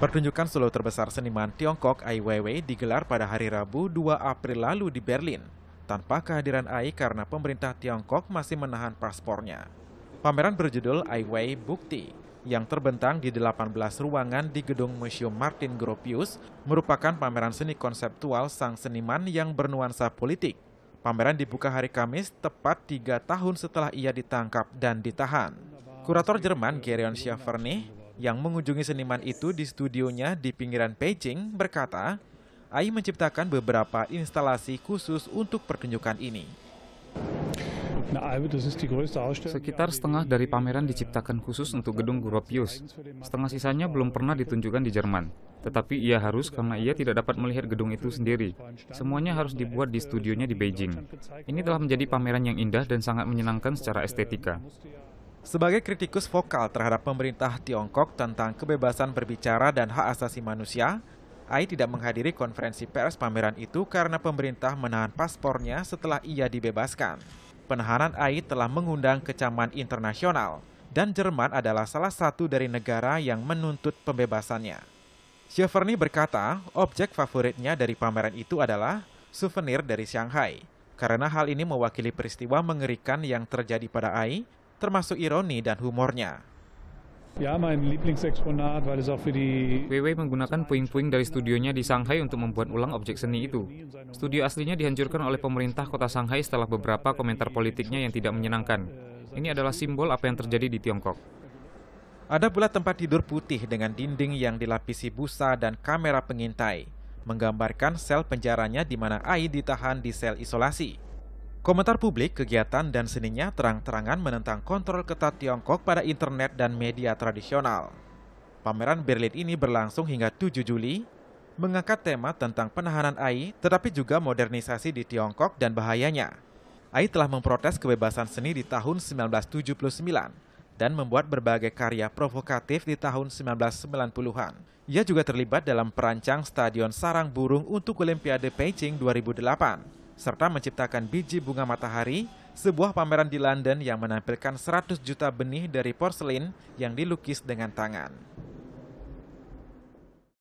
Pertunjukan solo terbesar seniman Tiongkok Ai Weiwei digelar pada hari Rabu 2 April lalu di Berlin, tanpa kehadiran Ai karena pemerintah Tiongkok masih menahan paspornya. Pameran berjudul Ai Wei Bukti yang terbentang di 18 ruangan di gedung Museum Martin Gropius merupakan pameran seni konseptual sang seniman yang bernuansa politik. Pameran dibuka hari Kamis tepat tiga tahun setelah ia ditangkap dan ditahan. Kurator Jerman Gerion Schaffer yang mengunjungi seniman itu di studionya di pinggiran Beijing berkata, AI menciptakan beberapa instalasi khusus untuk pertunjukan ini. Sekitar setengah dari pameran diciptakan khusus untuk gedung Gropius. Setengah sisanya belum pernah ditunjukkan di Jerman. Tetapi ia harus karena ia tidak dapat melihat gedung itu sendiri. Semuanya harus dibuat di studionya di Beijing. Ini telah menjadi pameran yang indah dan sangat menyenangkan secara estetika. Sebagai kritikus vokal terhadap pemerintah Tiongkok tentang kebebasan berbicara dan hak asasi manusia, Ai tidak menghadiri konferensi pers pameran itu karena pemerintah menahan paspornya setelah ia dibebaskan. Penahanan Ai telah mengundang kecaman internasional, dan Jerman adalah salah satu dari negara yang menuntut pembebasannya. Schiaverny berkata, objek favoritnya dari pameran itu adalah souvenir dari Shanghai, karena hal ini mewakili peristiwa mengerikan yang terjadi pada Ai termasuk ironi dan humornya. Ya, mein WW menggunakan puing-puing dari studionya di Shanghai untuk membuat ulang objek seni itu. Studio aslinya dihancurkan oleh pemerintah kota Shanghai setelah beberapa komentar politiknya yang tidak menyenangkan. Ini adalah simbol apa yang terjadi di Tiongkok. Ada pula tempat tidur putih dengan dinding yang dilapisi busa dan kamera pengintai, menggambarkan sel penjaranya di mana Ai ditahan di sel isolasi. Komentar publik, kegiatan dan seninya terang-terangan menentang kontrol ketat Tiongkok pada internet dan media tradisional. Pameran Berlin ini berlangsung hingga 7 Juli, mengangkat tema tentang penahanan AI tetapi juga modernisasi di Tiongkok dan bahayanya. AI telah memprotes kebebasan seni di tahun 1979 dan membuat berbagai karya provokatif di tahun 1990-an. Ia juga terlibat dalam perancang Stadion Sarang Burung untuk Olimpiade Beijing 2008 serta menciptakan biji bunga matahari, sebuah pameran di London yang menampilkan 100 juta benih dari porselin yang dilukis dengan tangan.